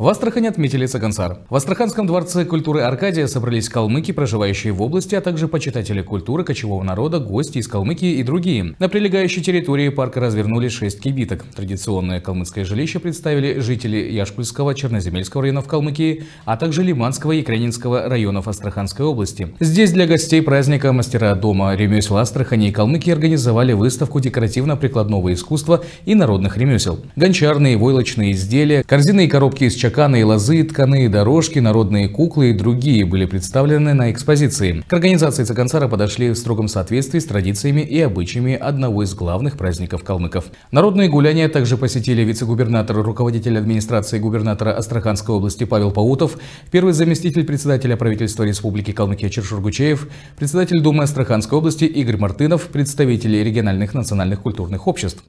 В Астрахани отметили Саганцар. В Астраханском дворце культуры Аркадия собрались калмыки, проживающие в области, а также почитатели культуры кочевого народа, гости из Калмыкии и другие. На прилегающей территории парка развернули 6 кибиток. Традиционное калмыцкое жилище представили жители Яшкульского, Черноземельского районов Калмыкии, а также Лиманского и Кренинского районов Астраханской области. Здесь для гостей праздника мастера дома ремесел Астрахани и калмыки организовали выставку декоративно-прикладного искусства и народных ремесел. Гончарные, войлочные изделия, корзины и коробки из чак чеканы и лозы, тканые дорожки, народные куклы и другие были представлены на экспозиции. К организации Цикансара подошли в строгом соответствии с традициями и обычаями одного из главных праздников калмыков. Народные гуляния также посетили вице-губернатор, руководитель администрации губернатора Астраханской области Павел Паутов, первый заместитель председателя правительства Республики Калмыкия Чершур председатель Думы Астраханской области Игорь Мартынов, представители региональных национальных культурных обществ.